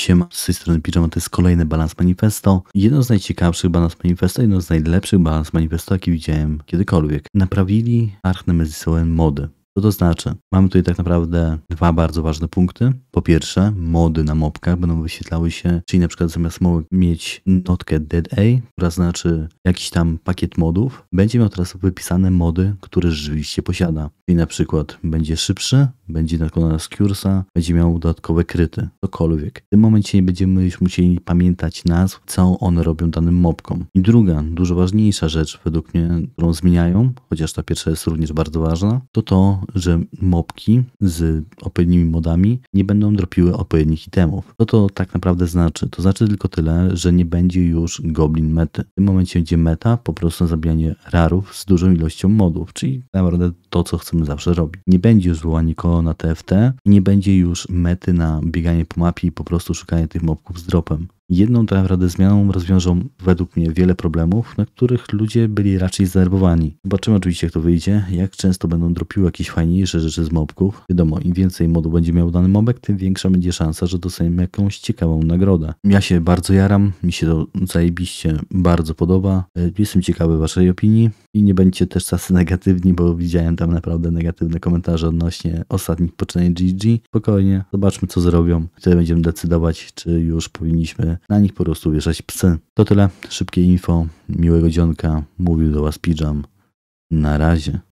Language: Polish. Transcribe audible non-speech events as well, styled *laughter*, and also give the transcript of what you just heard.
Siema, z tej strony Pijama, to jest kolejny balans manifesto. Jedno z najciekawszych balans manifesto, jedno z najlepszych balans manifesto, jakie widziałem kiedykolwiek. Naprawili arch Nemezisowę mody. Co to znaczy? Mamy tutaj tak naprawdę dwa bardzo ważne punkty. Po pierwsze, mody na mopkach będą wyświetlały się, czyli na przykład zamiast mieć notkę Dead A, która znaczy jakiś tam pakiet modów, będzie miał teraz wypisane mody, które rzeczywiście posiada. Czyli na przykład będzie szybszy, będzie dokonana z Cursa, będzie miał dodatkowe kryty, cokolwiek. W tym momencie nie będziemy już musieli pamiętać nazw, co one robią danym mopkom. I druga, dużo ważniejsza rzecz według mnie, którą zmieniają, chociaż ta pierwsza jest również bardzo ważna, to to, że mopki z odpowiednimi modami nie będą dropiły odpowiednich itemów. Co to tak naprawdę znaczy? To znaczy tylko tyle, że nie będzie już goblin mety. W tym momencie będzie meta po prostu zabijanie rarów z dużą ilością modów, czyli tak naprawdę to, co chcemy zawsze robić. Nie będzie już wołanie koło na TFT, nie będzie już mety na bieganie po mapie i po prostu szukanie tych mopków z dropem. Jedną tak naprawdę zmianą rozwiążą według mnie wiele problemów, na których ludzie byli raczej zdenerwowani. Zobaczymy oczywiście jak to wyjdzie, jak często będą dropiły jakieś fajniejsze rzeczy z mobków. Wiadomo, im więcej modu będzie miał dany mobek, tym większa będzie szansa, że dostaniemy jakąś ciekawą nagrodę. Ja się bardzo jaram, mi się to zajebiście bardzo podoba. E, jestem ciekawy waszej opinii i nie będziecie też czasy *laughs* negatywni, bo widziałem tam naprawdę negatywne komentarze odnośnie ostatnich poczynań GG. Spokojnie, zobaczmy co zrobią. Wtedy będziemy decydować, czy już powinniśmy na nich po prostu wieszać psy. To tyle, szybkie info, miłego dzionka, mówił do Was Pijam. Na razie.